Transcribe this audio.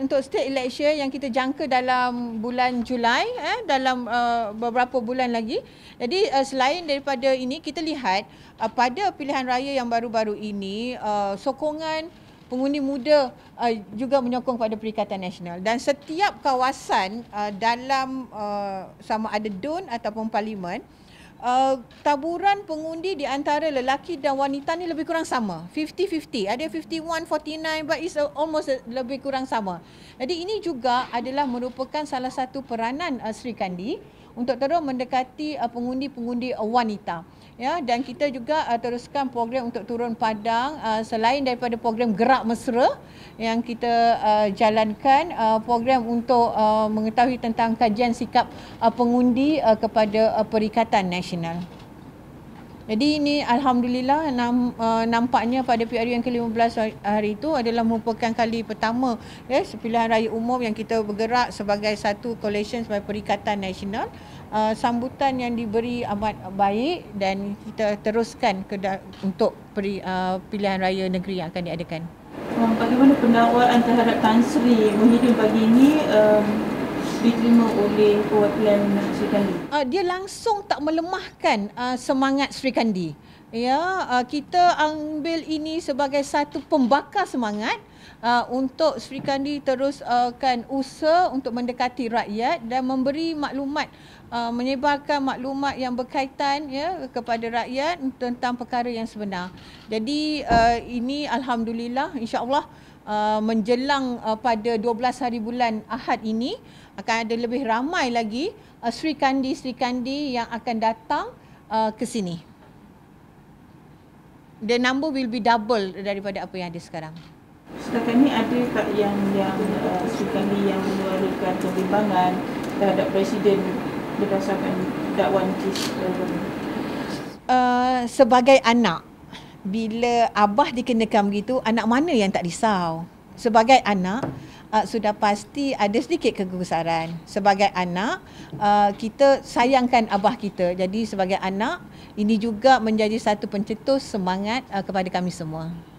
untuk state election yang kita jangka dalam bulan Julai eh dalam uh, beberapa bulan lagi. Jadi uh, selain daripada ini kita lihat uh, pada pilihan raya yang baru-baru ini uh, sokongan pengundi muda uh, juga menyokong kepada Perikatan Nasional dan setiap kawasan uh, dalam uh, sama ada DUN ataupun parlimen uh, uh, taburan pengundi di antara lelaki dan wanita ni lebih kurang sama 50-50 ada 51 49 but it's almost lebih kurang sama jadi ini juga adalah merupakan salah satu peranan uh, Sri Kandi untuk terus mendekati uh, pengundi-pengundi uh, wanita ya dan kita juga uh, teruskan program untuk turun padang uh, selain daripada program gerak mesra yang kita uh, jalankan uh, program untuk uh, mengetahui tentang kajian sikap uh, pengundi uh, kepada uh, perikatan nasional jadi ini Alhamdulillah eh, nampaknya pada PRU yang ke-15 hari itu adalah merupakan kali pertama ya, pilihan raya umum yang kita bergerak sebagai satu coalition sebagai perikatan nasional. Uh, sambutan yang diberi amat baik dan kita teruskan ke, untuk peri, uh, pilihan raya negeri yang akan diadakan. Bagaimana pendakwaan terhadap Tan Sri Muhyiddin Baginni um diterima oleh perwakilan Sri Kandi? Uh, dia langsung tak melemahkan uh, semangat Sri Kandi. Ya, uh, kita ambil ini sebagai satu pembakar semangat uh, untuk Sri Kandi teruskan uh, usaha untuk mendekati rakyat dan memberi maklumat uh, menyebarkan maklumat yang berkaitan ya kepada rakyat tentang perkara yang sebenar. Jadi uh, ini alhamdulillah insya-Allah uh, menjelang uh, pada 12 hari bulan Ahad ini akan ada lebih ramai lagi uh, Sri Kandi Sri Kandi yang akan datang uh, ke sini. The number will be double daripada apa yang ada sekarang. Setakat ini ada tak yang yang uh, Sri Kandi yang mengeluarkan pertimbangan terhadap Presiden berdasarkan dakwaan kes uh, sebagai anak bila abah dikenakan begitu anak mana yang tak risau sebagai anak uh, sudah pasti ada sedikit kegusaran sebagai anak uh, kita sayangkan abah kita jadi sebagai anak ini juga menjadi satu pencetus semangat uh, kepada kami semua